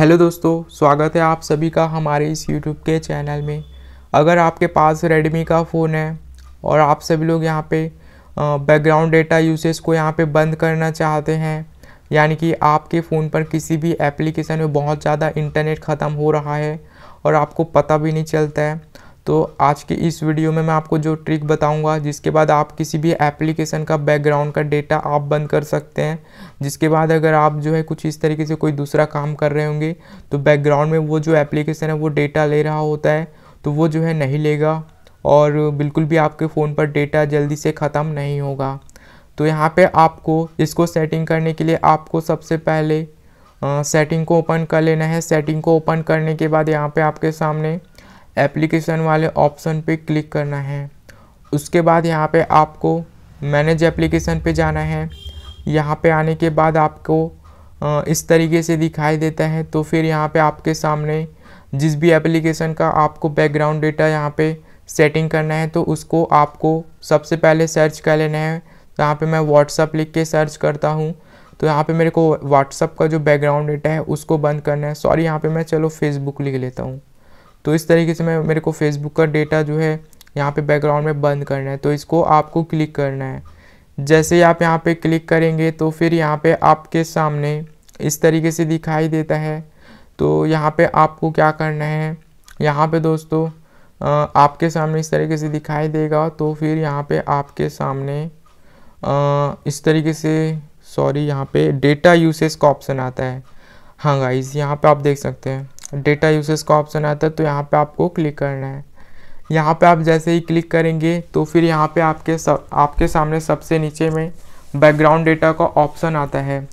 hello दोस्तों स्वागत है आप सभी का हमारे इस यूट्यूब के चैनल में अगर आपके पास रेडमी का फ़ोन है और आप सभी लोग यहाँ पे बैकग्राउंड डेटा यूसेज को यहाँ पे बंद करना चाहते हैं यानी कि आपके फ़ोन पर किसी भी एप्लीकेशन में बहुत ज़्यादा इंटरनेट ख़त्म हो रहा है और आपको पता भी नहीं चलता है तो आज के इस वीडियो में मैं आपको जो ट्रिक बताऊंगा जिसके बाद आप किसी भी एप्लीकेशन का बैकग्राउंड का डेटा आप बंद कर सकते हैं जिसके बाद अगर आप जो है कुछ इस तरीके से कोई दूसरा काम कर रहे होंगे तो बैकग्राउंड में वो जो एप्लीकेशन है वो डेटा ले रहा होता है तो वो जो है नहीं लेगा और बिल्कुल भी आपके फ़ोन पर डेटा जल्दी से ख़त्म नहीं होगा तो यहाँ पर आपको इसको सेटिंग करने के लिए आपको सबसे पहले सेटिंग को ओपन कर लेना है सेटिंग को ओपन करने के बाद यहाँ पर आपके सामने एप्लीकेशन वाले ऑप्शन पे क्लिक करना है उसके बाद यहाँ पे आपको मैनेज एप्लीकेशन पे जाना है यहाँ पे आने के बाद आपको इस तरीके से दिखाई देता है तो फिर यहाँ पे आपके सामने जिस भी एप्लीकेशन का आपको बैकग्राउंड डेटा यहाँ पे सेटिंग करना है तो उसको आपको सबसे पहले सर्च कर लेना है तो यहाँ पर मैं व्हाट्सअप लिख के सर्च करता हूँ तो यहाँ पे मेरे को व्हाट्सअप का जो बैकग्राउंड डेटा है उसको बंद करना है सॉरी यहाँ पे मैं चलो फेसबुक लिख लेता हूँ तो इस तरीके से मैं मेरे को फेसबुक का डेटा जो है यहाँ पे बैकग्राउंड में बंद करना है तो इसको आपको क्लिक करना है जैसे ही आप यहाँ पे क्लिक करेंगे तो फिर यहाँ पे आपके सामने इस तरीके से दिखाई देता है तो यहाँ पे आपको क्या करना है यहाँ पे दोस्तों आपके सामने इस तरीके से दिखाई देगा तो फिर यहाँ पे आपके सामने इस तरीके से सॉरी यहाँ पे डेटा यूसेज का ऑप्शन आता है हाँ गाइज यहाँ पे आप देख सकते हैं डेटा यूसेज का ऑप्शन आता है तो यहाँ पे आपको क्लिक करना है यहाँ पे आप जैसे ही क्लिक करेंगे तो फिर यहाँ पे आपके सब आपके सामने सबसे नीचे में बैकग्राउंड डेटा का ऑप्शन आता है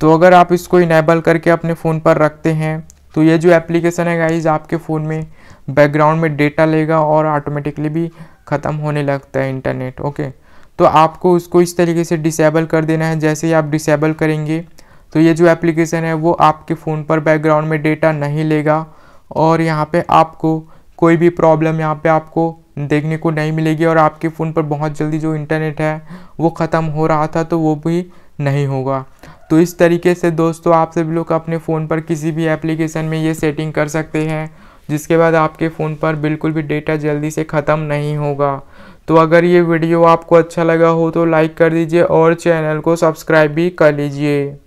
तो अगर आप इसको इनेबल करके अपने फ़ोन पर रखते हैं तो ये जो एप्लीकेशन है गाइज आपके फ़ोन में बैकग्राउंड में डेटा लेगा और ऑटोमेटिकली भी ख़त्म होने लगता है इंटरनेट ओके तो आपको उसको इस तरीके से डिसेबल कर देना है जैसे ही आप डिसेबल करेंगे तो ये जो एप्लीकेशन है वो आपके फ़ोन पर बैकग्राउंड में डेटा नहीं लेगा और यहाँ पे आपको कोई भी प्रॉब्लम यहाँ पे आपको देखने को नहीं मिलेगी और आपके फ़ोन पर बहुत जल्दी जो इंटरनेट है वो ख़त्म हो रहा था तो वो भी नहीं होगा तो इस तरीके से दोस्तों आप सभी लोग अपने फ़ोन पर किसी भी एप्लीकेशन में ये सेटिंग कर सकते हैं जिसके बाद आपके फ़ोन पर बिल्कुल भी डेटा जल्दी से ख़त्म नहीं होगा तो अगर ये वीडियो आपको अच्छा लगा हो तो लाइक कर दीजिए और चैनल को सब्सक्राइब भी कर लीजिए